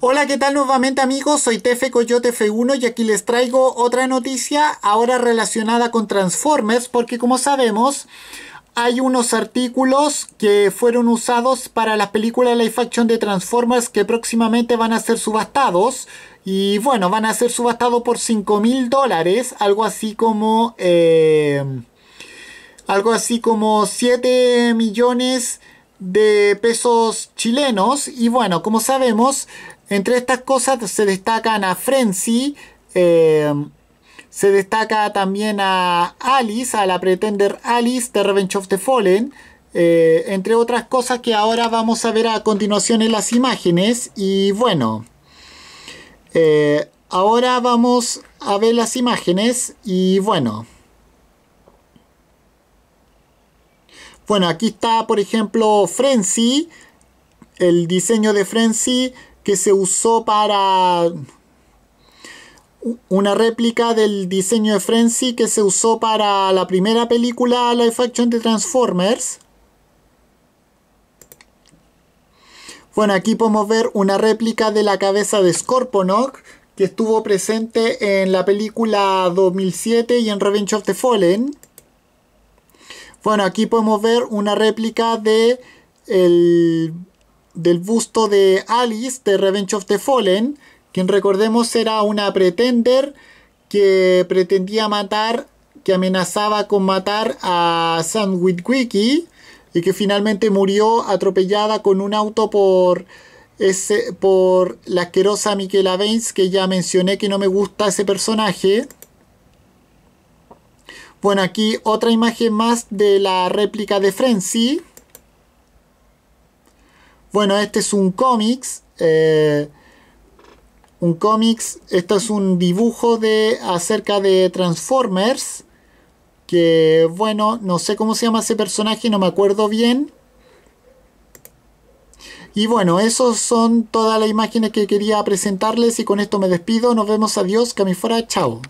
Hola, ¿qué tal nuevamente amigos? Soy Tefe Coyote F1 y aquí les traigo otra noticia ahora relacionada con Transformers porque como sabemos hay unos artículos que fueron usados para las películas Life action de Transformers que próximamente van a ser subastados y bueno, van a ser subastados por 5 mil dólares, algo así como... Eh, algo así como 7 millones de pesos chilenos. Y bueno, como sabemos, entre estas cosas se destacan a Frenzy, eh, se destaca también a Alice, a la Pretender Alice de Revenge of the Fallen. Eh, entre otras cosas que ahora vamos a ver a continuación en las imágenes. Y bueno, eh, ahora vamos a ver las imágenes y bueno. Bueno, aquí está, por ejemplo, Frenzy, el diseño de Frenzy que se usó para una réplica del diseño de Frenzy que se usó para la primera película Life action de Transformers. Bueno, aquí podemos ver una réplica de la cabeza de Scorponok que estuvo presente en la película 2007 y en Revenge of the Fallen. Bueno, aquí podemos ver una réplica de del busto de Alice de Revenge of the Fallen, quien recordemos era una pretender que pretendía matar, que amenazaba con matar a Sam Witwicky y que finalmente murió atropellada con un auto por ese, por la asquerosa Miquela Baines, que ya mencioné que no me gusta ese personaje. Bueno, aquí otra imagen más de la réplica de Frenzy. Bueno, este es un cómics. Eh, un cómics, esto es un dibujo de acerca de Transformers. Que bueno, no sé cómo se llama ese personaje, no me acuerdo bien. Y bueno, esas son todas las imágenes que quería presentarles y con esto me despido. Nos vemos, adiós, que fuera, chao.